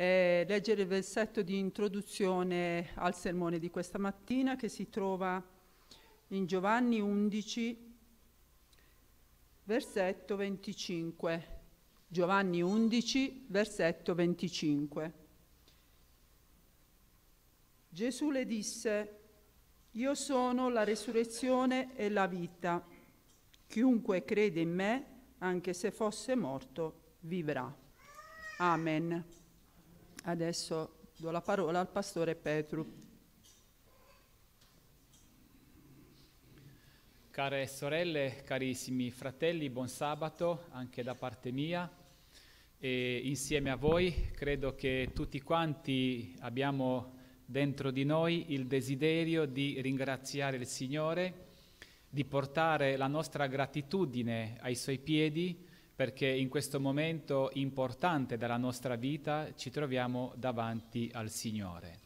eh, leggere il versetto di introduzione al sermone di questa mattina che si trova in Giovanni 11, versetto 25. Giovanni 11, versetto 25. Gesù le disse, io sono la resurrezione e la vita. Chiunque crede in me, anche se fosse morto, vivrà. Amen. Adesso do la parola al pastore Petru. Care sorelle, carissimi fratelli, buon sabato anche da parte mia e insieme a voi credo che tutti quanti abbiamo dentro di noi il desiderio di ringraziare il Signore, di portare la nostra gratitudine ai Suoi piedi perché in questo momento importante della nostra vita ci troviamo davanti al Signore.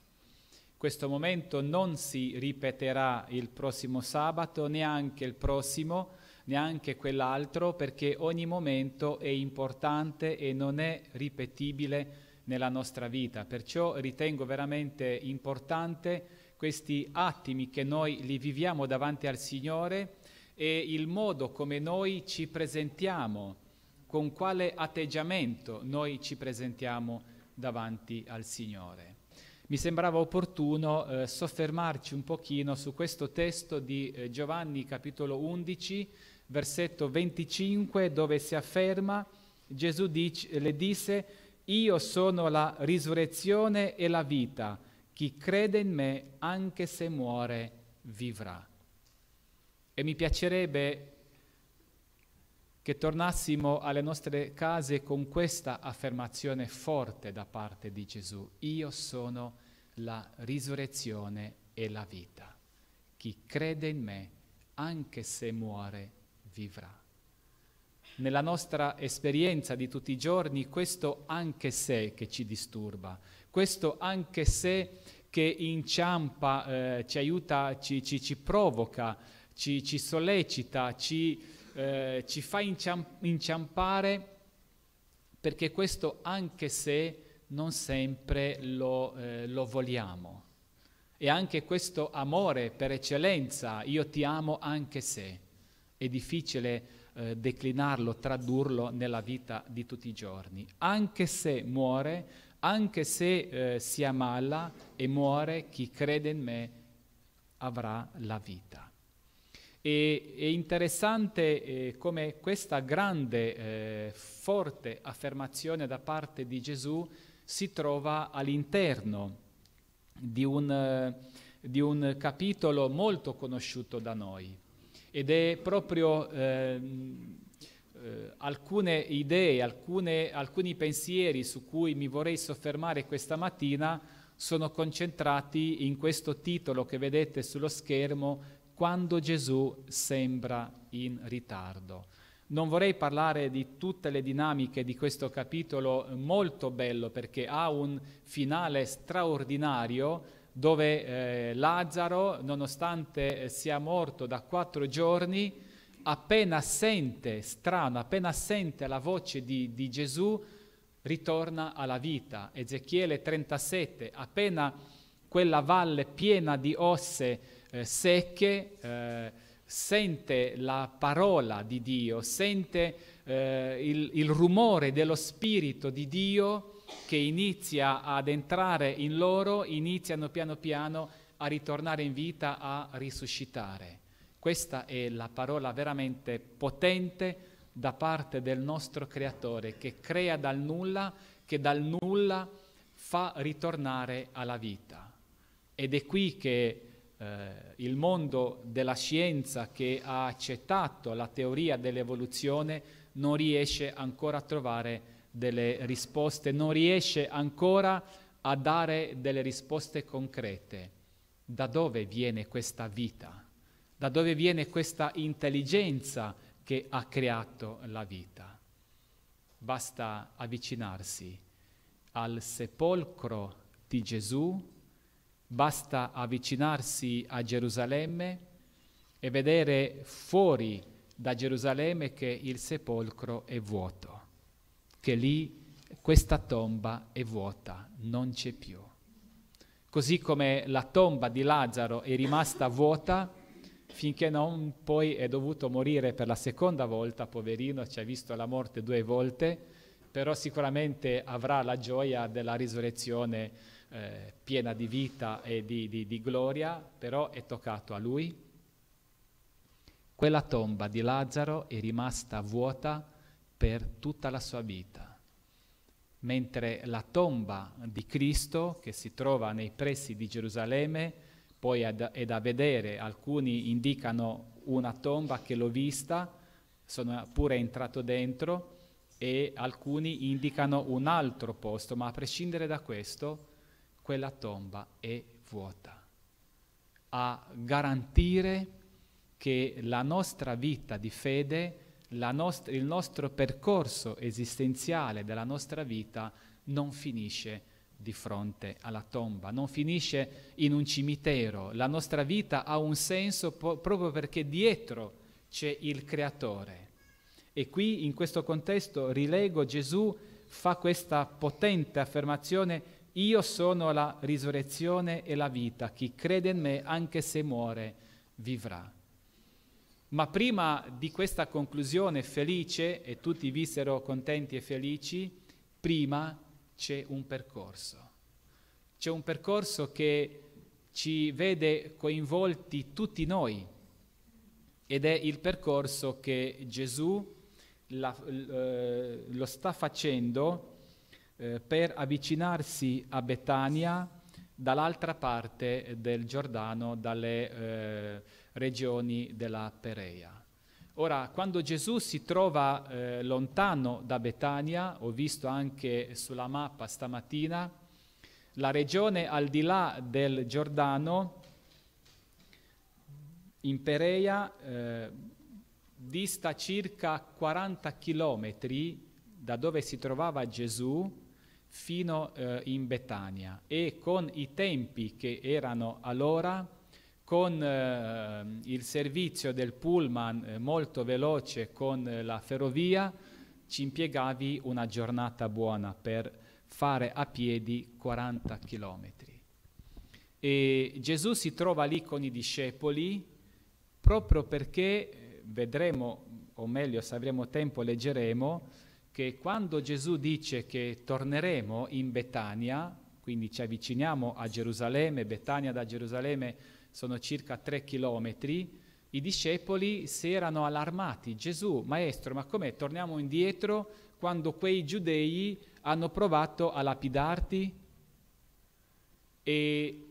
Questo momento non si ripeterà il prossimo sabato, neanche il prossimo, neanche quell'altro, perché ogni momento è importante e non è ripetibile nella nostra vita. Perciò ritengo veramente importante questi attimi che noi li viviamo davanti al Signore e il modo come noi ci presentiamo con quale atteggiamento noi ci presentiamo davanti al Signore. Mi sembrava opportuno eh, soffermarci un pochino su questo testo di eh, Giovanni capitolo 11, versetto 25, dove si afferma Gesù dice, le disse, io sono la risurrezione e la vita, chi crede in me anche se muore vivrà. E mi piacerebbe che tornassimo alle nostre case con questa affermazione forte da parte di Gesù, io sono la risurrezione e la vita. Chi crede in me, anche se muore, vivrà. Nella nostra esperienza di tutti i giorni, questo anche se che ci disturba, questo anche se che inciampa, eh, ci aiuta, ci, ci, ci provoca, ci, ci sollecita, ci eh, ci fa inciampare perché questo anche se non sempre lo, eh, lo vogliamo. E anche questo amore per eccellenza, io ti amo anche se, è difficile eh, declinarlo, tradurlo nella vita di tutti i giorni. Anche se muore, anche se eh, si ammala e muore, chi crede in me avrà la vita. E, è interessante eh, come questa grande, eh, forte affermazione da parte di Gesù si trova all'interno di un, eh, di un capitolo molto conosciuto da noi. Ed è proprio ehm, eh, alcune idee, alcune, alcuni pensieri su cui mi vorrei soffermare questa mattina sono concentrati in questo titolo che vedete sullo schermo quando Gesù sembra in ritardo. Non vorrei parlare di tutte le dinamiche di questo capitolo molto bello perché ha un finale straordinario dove eh, Lazzaro, nonostante eh, sia morto da quattro giorni, appena sente, strano, appena sente la voce di, di Gesù, ritorna alla vita. Ezechiele 37, appena quella valle piena di osse eh, secche, eh, sente la parola di Dio, sente eh, il, il rumore dello Spirito di Dio che inizia ad entrare in loro, iniziano piano piano a ritornare in vita, a risuscitare. Questa è la parola veramente potente da parte del nostro Creatore che crea dal nulla, che dal nulla fa ritornare alla vita. Ed è qui che eh, il mondo della scienza che ha accettato la teoria dell'evoluzione non riesce ancora a trovare delle risposte, non riesce ancora a dare delle risposte concrete. Da dove viene questa vita? Da dove viene questa intelligenza che ha creato la vita? Basta avvicinarsi al sepolcro di Gesù Basta avvicinarsi a Gerusalemme e vedere fuori da Gerusalemme che il sepolcro è vuoto, che lì questa tomba è vuota, non c'è più. Così come la tomba di Lazzaro è rimasta vuota finché non poi è dovuto morire per la seconda volta, poverino, ci ha visto la morte due volte, però sicuramente avrà la gioia della risurrezione eh, piena di vita e di, di, di gloria, però è toccato a lui. Quella tomba di Lazzaro è rimasta vuota per tutta la sua vita, mentre la tomba di Cristo, che si trova nei pressi di Gerusalemme, poi è da, è da vedere, alcuni indicano una tomba che l'ho vista, sono pure entrato dentro, e alcuni indicano un altro posto, ma a prescindere da questo, quella tomba è vuota. A garantire che la nostra vita di fede, nost- il nostro percorso esistenziale della nostra vita non finisce di fronte alla tomba, non finisce in un cimitero. La nostra vita ha un senso po- proprio perché dietro c'è il Creatore. E qui in questo contesto rilego Gesù fa questa potente affermazione io sono la risurrezione e la vita, chi crede in me anche se muore vivrà. Ma prima di questa conclusione felice, e tutti vissero contenti e felici, prima c'è un percorso. C'è un percorso che ci vede coinvolti tutti noi ed è il percorso che Gesù la, eh, lo sta facendo eh, per avvicinarsi a Betania dall'altra parte del Giordano, dalle eh, regioni della Perea. Ora, quando Gesù si trova eh, lontano da Betania, ho visto anche sulla mappa stamattina, la regione al di là del Giordano, in Perea, eh, dista circa 40 chilometri da dove si trovava Gesù fino eh, in Betania e con i tempi che erano allora, con eh, il servizio del pullman eh, molto veloce con eh, la ferrovia, ci impiegavi una giornata buona per fare a piedi 40 chilometri. E Gesù si trova lì con i discepoli proprio perché eh, vedremo, o meglio se avremo tempo leggeremo, che quando Gesù dice che torneremo in Betania, quindi ci avviciniamo a Gerusalemme, Betania da Gerusalemme sono circa tre chilometri, i discepoli si erano allarmati, Gesù, maestro, ma com'è? Torniamo indietro quando quei giudei hanno provato a lapidarti? E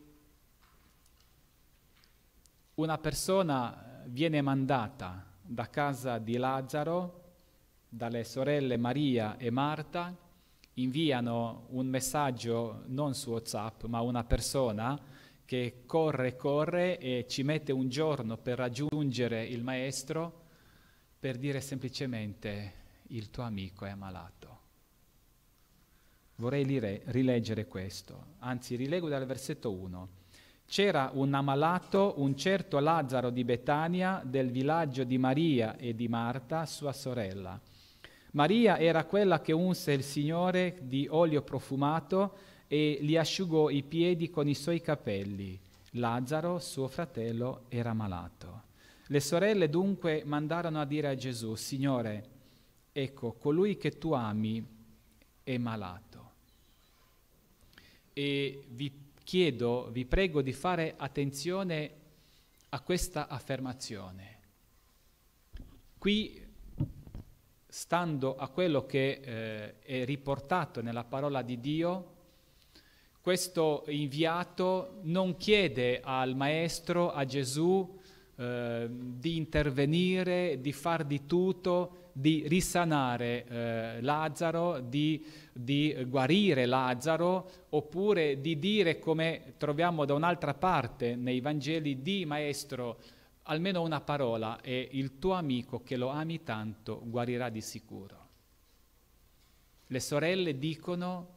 una persona viene mandata da casa di Lazzaro dalle sorelle Maria e Marta inviano un messaggio non su WhatsApp, ma una persona che corre, corre e ci mette un giorno per raggiungere il maestro per dire semplicemente il tuo amico è ammalato. Vorrei lire, rileggere questo, anzi rilego dal versetto 1. C'era un ammalato, un certo Lazzaro di Betania, del villaggio di Maria e di Marta, sua sorella Maria era quella che unse il Signore di olio profumato e gli asciugò i piedi con i suoi capelli. Lazzaro, suo fratello, era malato. Le sorelle dunque mandarono a dire a Gesù, Signore, ecco, colui che tu ami è malato. E vi chiedo, vi prego di fare attenzione a questa affermazione. Qui stando a quello che eh, è riportato nella parola di Dio, questo inviato non chiede al Maestro, a Gesù, eh, di intervenire, di far di tutto, di risanare eh, Lazzaro, di, di, guarire Lazzaro, oppure di dire, come troviamo da un'altra parte nei Vangeli, di Maestro, almeno una parola e il tuo amico che lo ami tanto guarirà di sicuro. Le sorelle dicono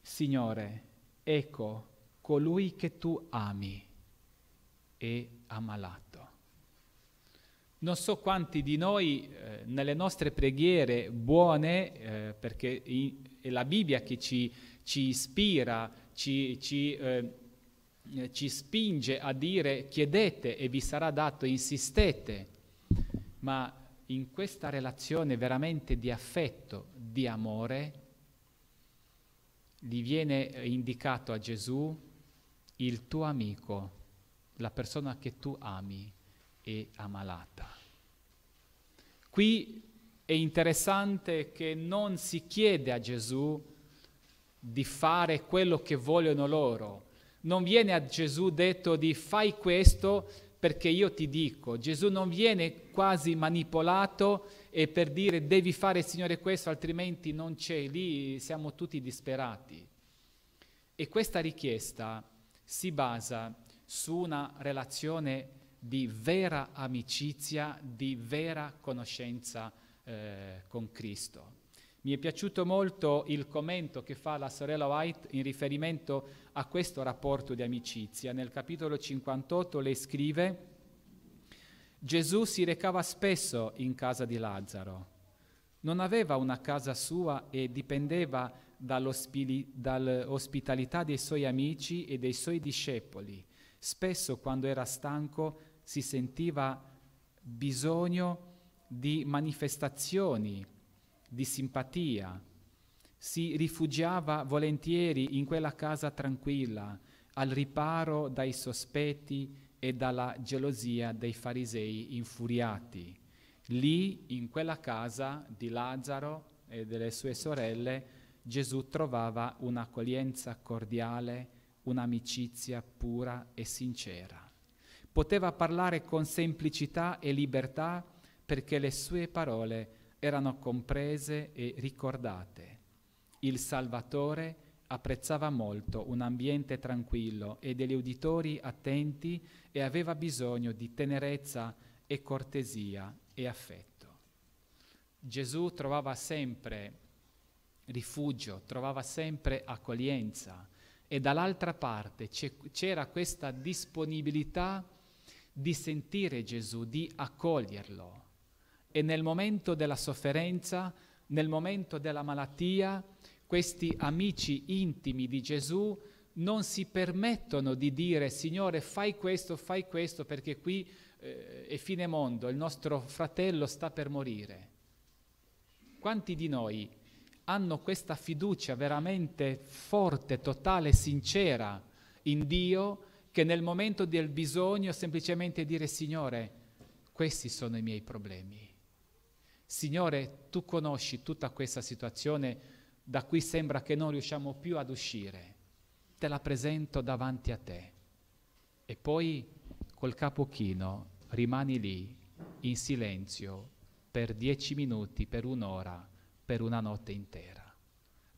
Signore, ecco colui che tu ami è ammalato. Non so quanti di noi eh, nelle nostre preghiere buone, eh, perché è la Bibbia che ci, ci ispira, ci, ci, eh, ci spinge a dire chiedete e vi sarà dato, insistete, ma in questa relazione veramente di affetto, di amore, gli viene eh, indicato a Gesù il tuo amico, la persona che tu ami e ammalata. Qui è interessante che non si chiede a Gesù di fare quello che vogliono loro. Non viene a Gesù detto di fai questo perché io ti dico. Gesù non viene quasi manipolato e per dire devi fare Signore questo altrimenti non c'è lì, siamo tutti disperati. E questa richiesta si basa su una relazione di vera amicizia, di vera conoscenza eh, con Cristo. Mi è piaciuto molto il commento che fa la sorella White in riferimento a questo rapporto di amicizia. Nel capitolo 58 lei scrive, Gesù si recava spesso in casa di Lazzaro. Non aveva una casa sua e dipendeva dall'ospitalità dei suoi amici e dei suoi discepoli. Spesso quando era stanco si sentiva bisogno di manifestazioni di simpatia, si rifugiava volentieri in quella casa tranquilla, al riparo dai sospetti e dalla gelosia dei farisei infuriati. Lì, in quella casa di Lazzaro e delle sue sorelle, Gesù trovava un'accoglienza cordiale, un'amicizia pura e sincera. Poteva parlare con semplicità e libertà perché le sue parole erano comprese e ricordate. Il Salvatore apprezzava molto un ambiente tranquillo e degli uditori attenti e aveva bisogno di tenerezza e cortesia e affetto. Gesù trovava sempre rifugio, trovava sempre accoglienza e dall'altra parte c'era questa disponibilità di sentire Gesù, di accoglierlo e nel momento della sofferenza, nel momento della malattia, questi amici intimi di Gesù non si permettono di dire Signore fai questo, fai questo perché qui eh, è fine mondo, il nostro fratello sta per morire. Quanti di noi hanno questa fiducia veramente forte, totale, sincera in Dio che nel momento del bisogno semplicemente dire Signore questi sono i miei problemi Signore, tu conosci tutta questa situazione da cui sembra che non riusciamo più ad uscire, te la presento davanti a te. E poi col capo chino rimani lì in silenzio per dieci minuti, per un'ora, per una notte intera,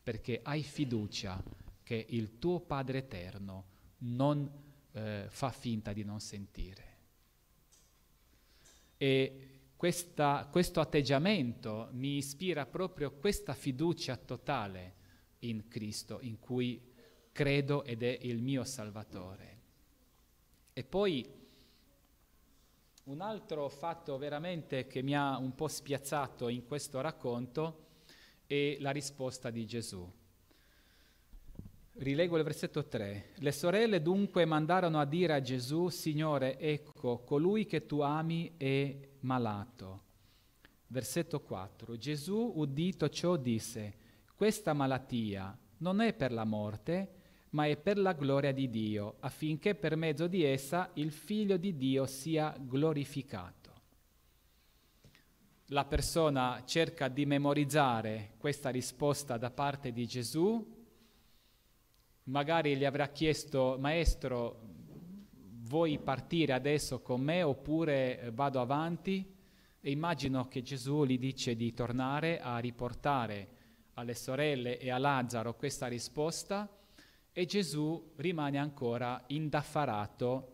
perché hai fiducia che il tuo Padre Eterno non eh, fa finta di non sentire. E questa, questo atteggiamento mi ispira proprio questa fiducia totale in Cristo, in cui credo ed è il mio Salvatore. E poi un altro fatto veramente che mi ha un po' spiazzato in questo racconto è la risposta di Gesù. Rilego il versetto 3. Le sorelle dunque mandarono a dire a Gesù, Signore, ecco, colui che tu ami è malato. Versetto 4. Gesù, udito ciò, disse, questa malattia non è per la morte, ma è per la gloria di Dio, affinché per mezzo di essa il Figlio di Dio sia glorificato. La persona cerca di memorizzare questa risposta da parte di Gesù magari gli avrà chiesto maestro vuoi partire adesso con me oppure eh, vado avanti e immagino che Gesù gli dice di tornare a riportare alle sorelle e a Lazzaro questa risposta e Gesù rimane ancora indaffarato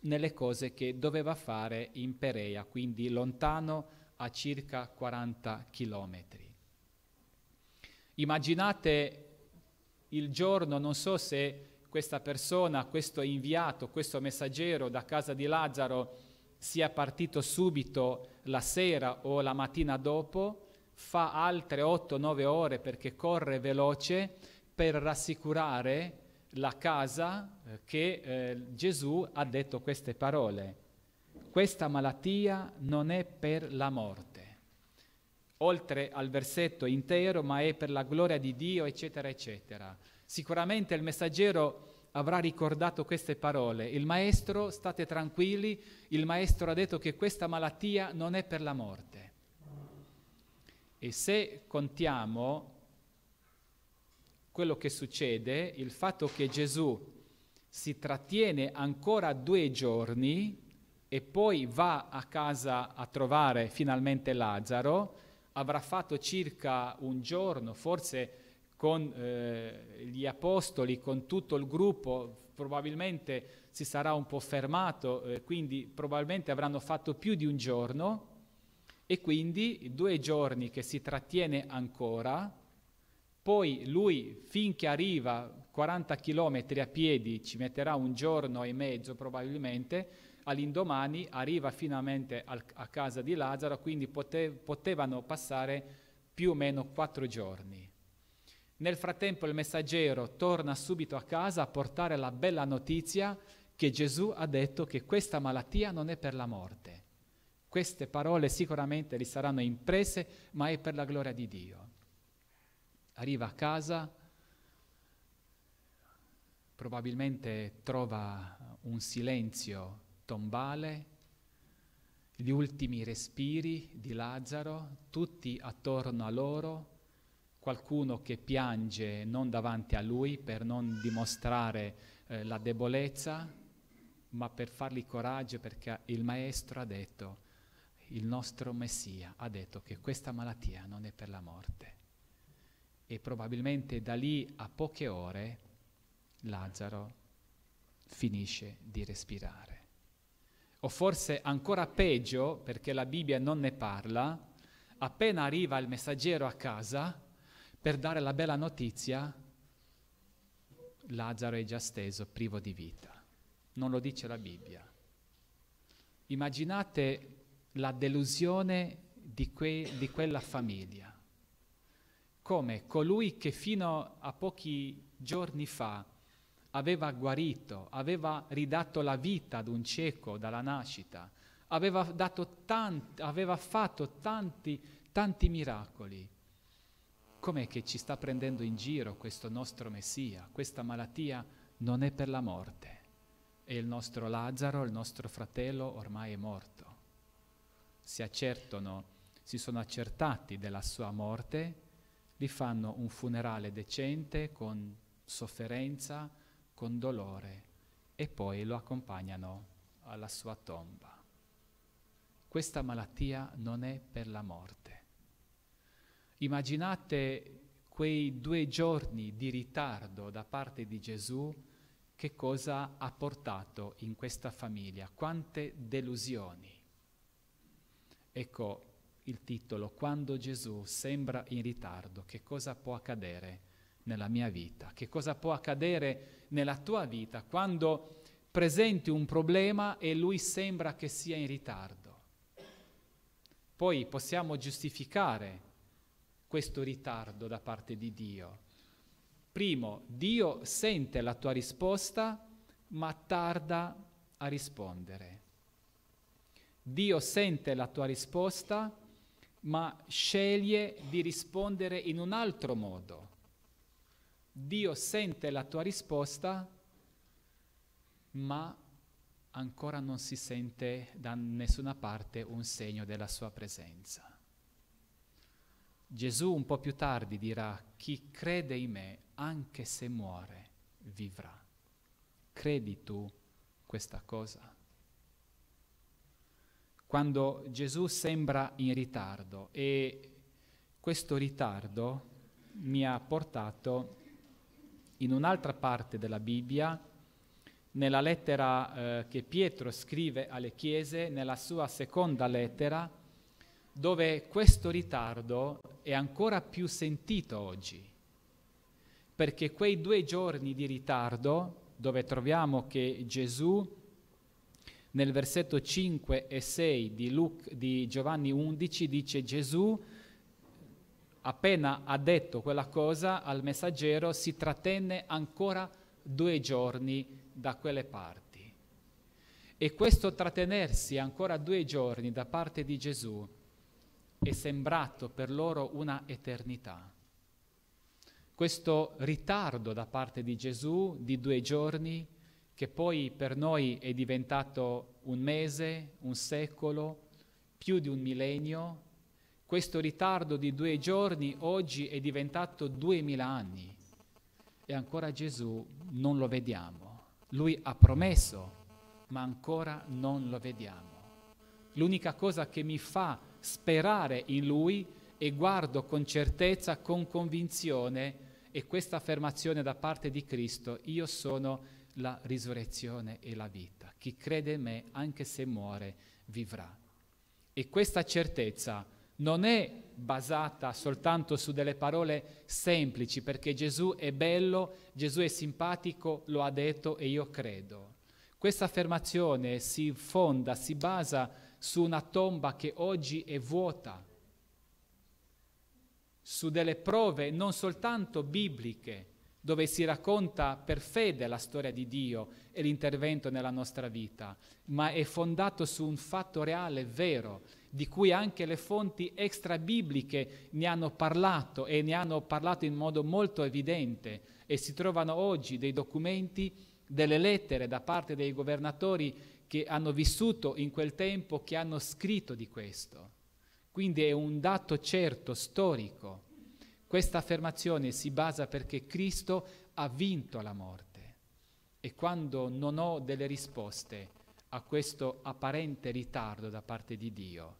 nelle cose che doveva fare in Perea, quindi lontano a circa 40 chilometri. Immaginate il giorno, non so se questa persona, questo inviato, questo messaggero da casa di Lazzaro sia partito subito la sera o la mattina dopo, fa altre 8-9 ore perché corre veloce per rassicurare la casa eh, che eh, Gesù ha detto queste parole. Questa malattia non è per la morte oltre al versetto intero, ma è per la gloria di Dio, eccetera, eccetera. Sicuramente il messaggero avrà ricordato queste parole. Il maestro, state tranquilli, il maestro ha detto che questa malattia non è per la morte. E se contiamo quello che succede, il fatto che Gesù si trattiene ancora due giorni e poi va a casa a trovare finalmente Lazzaro, avrà fatto circa un giorno, forse con eh, gli apostoli, con tutto il gruppo, probabilmente si sarà un po' fermato, eh, quindi probabilmente avranno fatto più di un giorno e quindi due giorni che si trattiene ancora, poi lui finché arriva 40 km a piedi ci metterà un giorno e mezzo probabilmente, all'indomani arriva finalmente al, a casa di Lazzaro, quindi pote, potevano passare più o meno quattro giorni. Nel frattempo il messaggero torna subito a casa a portare la bella notizia che Gesù ha detto che questa malattia non è per la morte. Queste parole sicuramente gli saranno impresse, ma è per la gloria di Dio. Arriva a casa, probabilmente trova un silenzio tombale, gli ultimi respiri di Lazzaro, tutti attorno a loro, qualcuno che piange non davanti a lui per non dimostrare eh, la debolezza, ma per fargli coraggio perché il maestro ha detto, il nostro Messia ha detto che questa malattia non è per la morte. E probabilmente da lì a poche ore Lazzaro finisce di respirare o forse ancora peggio, perché la Bibbia non ne parla, appena arriva il messaggero a casa per dare la bella notizia, Lazzaro è già steso, privo di vita. Non lo dice la Bibbia. Immaginate la delusione di, que- di quella famiglia. Come colui che fino a pochi giorni fa aveva guarito, aveva ridato la vita ad un cieco dalla nascita, aveva, tanti, aveva fatto tanti, tanti miracoli. Com'è che ci sta prendendo in giro questo nostro Messia? Questa malattia non è per la morte. E il nostro Lazzaro, il nostro fratello, ormai è morto. Si accertano, si sono accertati della sua morte, gli fanno un funerale decente, con sofferenza, con dolore e poi lo accompagnano alla sua tomba. Questa malattia non è per la morte. Immaginate quei due giorni di ritardo da parte di Gesù che cosa ha portato in questa famiglia, quante delusioni. Ecco il titolo, Quando Gesù sembra in ritardo, che cosa può accadere nella mia vita, che cosa può accadere nella tua vita quando presenti un problema e lui sembra che sia in ritardo. Poi possiamo giustificare questo ritardo da parte di Dio. Primo, Dio sente la tua risposta ma tarda a rispondere. Dio sente la tua risposta ma sceglie di rispondere in un altro modo. Dio sente la tua risposta, ma ancora non si sente da nessuna parte un segno della sua presenza. Gesù un po' più tardi dirà, chi crede in me, anche se muore, vivrà. Credi tu questa cosa? Quando Gesù sembra in ritardo e questo ritardo mi ha portato a in un'altra parte della Bibbia, nella lettera eh, che Pietro scrive alle chiese, nella sua seconda lettera, dove questo ritardo è ancora più sentito oggi, perché quei due giorni di ritardo, dove troviamo che Gesù nel versetto 5 e 6 di, Luc- di Giovanni 11 dice Gesù appena ha detto quella cosa al messaggero, si trattenne ancora due giorni da quelle parti. E questo trattenersi ancora due giorni da parte di Gesù è sembrato per loro una eternità. Questo ritardo da parte di Gesù di due giorni, che poi per noi è diventato un mese, un secolo, più di un millennio, questo ritardo di due giorni oggi è diventato duemila anni e ancora Gesù non lo vediamo. Lui ha promesso, ma ancora non lo vediamo. L'unica cosa che mi fa sperare in Lui e guardo con certezza, con convinzione, è questa affermazione da parte di Cristo, io sono la risurrezione e la vita. Chi crede in me, anche se muore, vivrà. E questa certezza non è basata soltanto su delle parole semplici, perché Gesù è bello, Gesù è simpatico, lo ha detto e io credo. Questa affermazione si fonda, si basa su una tomba che oggi è vuota, su delle prove non soltanto bibliche, dove si racconta per fede la storia di Dio e l'intervento nella nostra vita, ma è fondato su un fatto reale, vero, di cui anche le fonti extrabibliche ne hanno parlato e ne hanno parlato in modo molto evidente e si trovano oggi dei documenti, delle lettere da parte dei governatori che hanno vissuto in quel tempo, che hanno scritto di questo. Quindi è un dato certo, storico. Questa affermazione si basa perché Cristo ha vinto la morte. E quando non ho delle risposte a questo apparente ritardo da parte di Dio,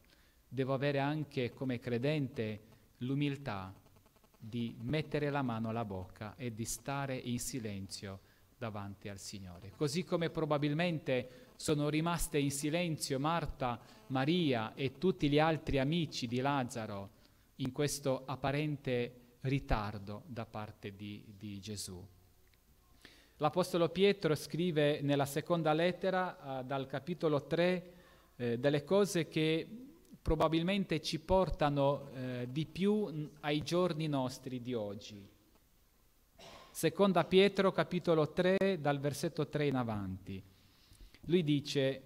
devo avere anche come credente l'umiltà di mettere la mano alla bocca e di stare in silenzio davanti al Signore. Così come probabilmente sono rimaste in silenzio Marta, Maria e tutti gli altri amici di Lazzaro in questo apparente ritardo da parte di, di Gesù. L'Apostolo Pietro scrive nella seconda lettera eh, dal capitolo 3 eh, delle cose che probabilmente ci portano eh, di più ai giorni nostri di oggi. Seconda Pietro capitolo 3 dal versetto 3 in avanti. Lui dice,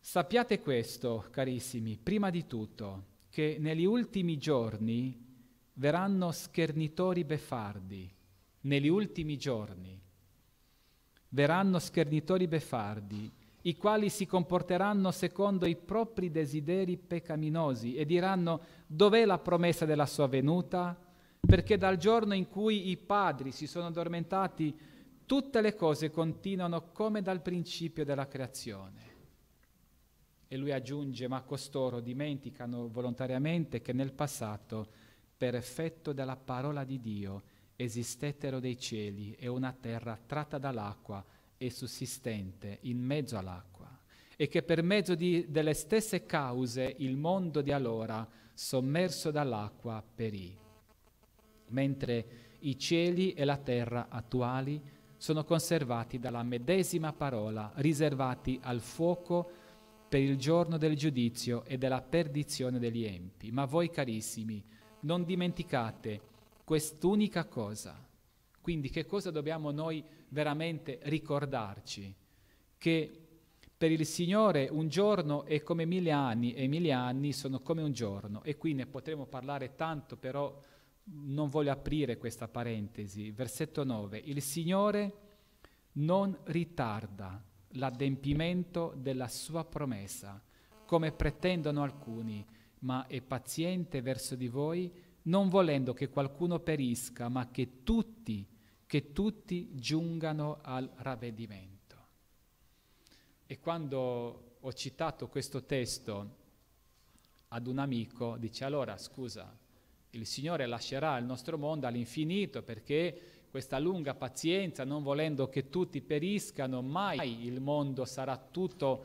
sappiate questo, carissimi, prima di tutto, che negli ultimi giorni verranno schernitori beffardi, negli ultimi giorni verranno schernitori beffardi i quali si comporteranno secondo i propri desideri peccaminosi e diranno dov'è la promessa della sua venuta? Perché dal giorno in cui i padri si sono addormentati, tutte le cose continuano come dal principio della creazione. E lui aggiunge, ma costoro dimenticano volontariamente che nel passato, per effetto della parola di Dio, esistettero dei cieli e una terra tratta dall'acqua, e sussistente in mezzo all'acqua e che per mezzo di, delle stesse cause il mondo di allora, sommerso dall'acqua, perì, mentre i cieli e la terra attuali sono conservati dalla medesima parola, riservati al fuoco per il giorno del giudizio e della perdizione degli empi. Ma voi carissimi, non dimenticate quest'unica cosa quindi che cosa dobbiamo noi veramente ricordarci? Che per il Signore un giorno è come mille anni e mille anni sono come un giorno e qui ne potremo parlare tanto, però non voglio aprire questa parentesi. Versetto 9. Il Signore non ritarda l'adempimento della sua promessa, come pretendono alcuni, ma è paziente verso di voi, non volendo che qualcuno perisca, ma che tutti che tutti giungano al ravvedimento. E quando ho citato questo testo ad un amico, dice allora scusa, il Signore lascerà il nostro mondo all'infinito perché questa lunga pazienza, non volendo che tutti periscano, mai il mondo sarà tutto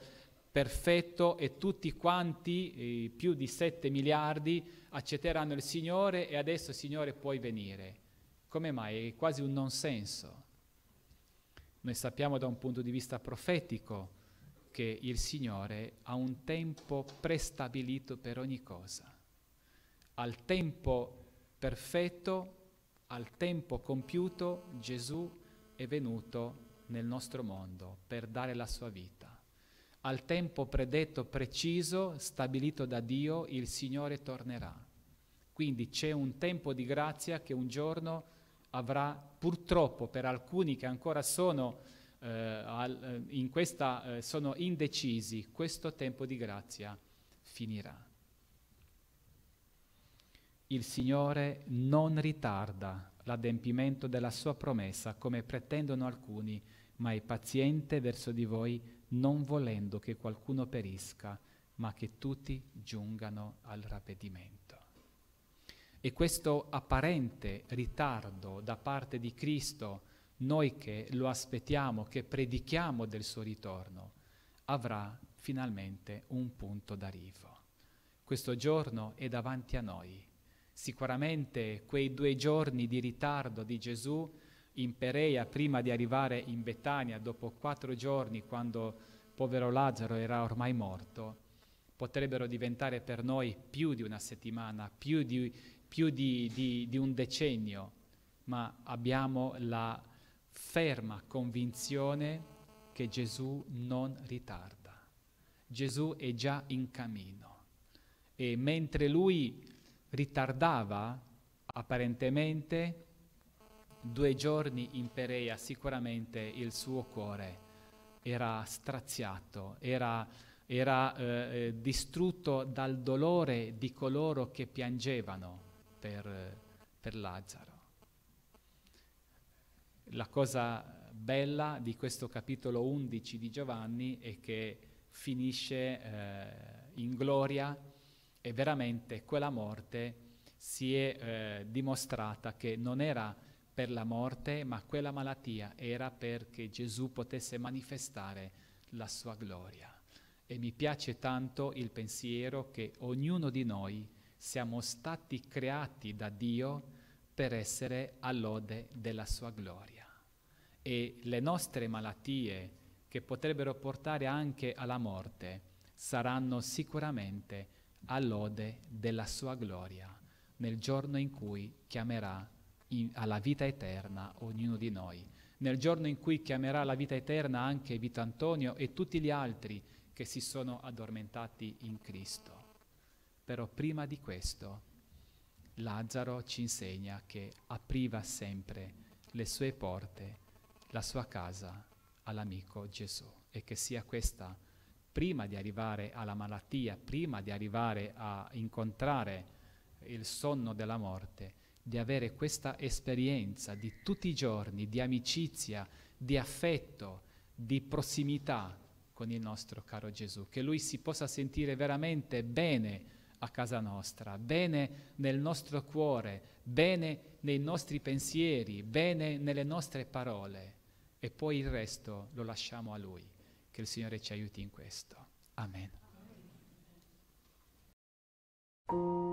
perfetto e tutti quanti, eh, più di 7 miliardi, accetteranno il Signore e adesso Signore puoi venire. Come mai? È quasi un non senso. Noi sappiamo da un punto di vista profetico che il Signore ha un tempo prestabilito per ogni cosa, al tempo perfetto, al tempo compiuto, Gesù è venuto nel nostro mondo per dare la sua vita. Al tempo predetto, preciso, stabilito da Dio, il Signore tornerà. Quindi c'è un tempo di grazia che un giorno avrà purtroppo per alcuni che ancora sono, eh, al, eh, in questa, eh, sono indecisi, questo tempo di grazia finirà. Il Signore non ritarda l'adempimento della sua promessa come pretendono alcuni, ma è paziente verso di voi, non volendo che qualcuno perisca, ma che tutti giungano al rapedimento. E questo apparente ritardo da parte di Cristo, noi che lo aspettiamo, che predichiamo del suo ritorno, avrà finalmente un punto d'arrivo. Questo giorno è davanti a noi. Sicuramente quei due giorni di ritardo di Gesù in Perea prima di arrivare in Betania, dopo quattro giorni quando povero Lazzaro era ormai morto, potrebbero diventare per noi più di una settimana, più di più di, di, di un decennio, ma abbiamo la ferma convinzione che Gesù non ritarda. Gesù è già in cammino. E mentre lui ritardava, apparentemente, due giorni in Perea, sicuramente il suo cuore era straziato, era, era eh, eh distrutto dal dolore di coloro che piangevano per, per Lazzaro. La cosa bella di questo capitolo 11 di Giovanni è che finisce eh, in gloria e veramente quella morte si è eh, dimostrata che non era per la morte, ma quella malattia era perché Gesù potesse manifestare la sua gloria. E mi piace tanto il pensiero che ognuno di noi siamo stati creati da Dio per essere all'ode della sua gloria. E le nostre malattie, che potrebbero portare anche alla morte, saranno sicuramente all'ode della sua gloria nel giorno in cui chiamerà in, alla vita eterna ognuno di noi, nel giorno in cui chiamerà alla vita eterna anche Vito Antonio e tutti gli altri che si sono addormentati in Cristo. Però prima di questo Lazzaro ci insegna che apriva sempre le sue porte, la sua casa all'amico Gesù e che sia questa prima di arrivare alla malattia, prima di arrivare a incontrare il sonno della morte, di avere questa esperienza di tutti i giorni, di amicizia, di affetto, di prossimità con il nostro caro Gesù, che lui si possa sentire veramente bene a casa nostra, bene nel nostro cuore, bene nei nostri pensieri, bene nelle nostre parole e poi il resto lo lasciamo a Lui. Che il Signore ci aiuti in questo. Amen. Amen.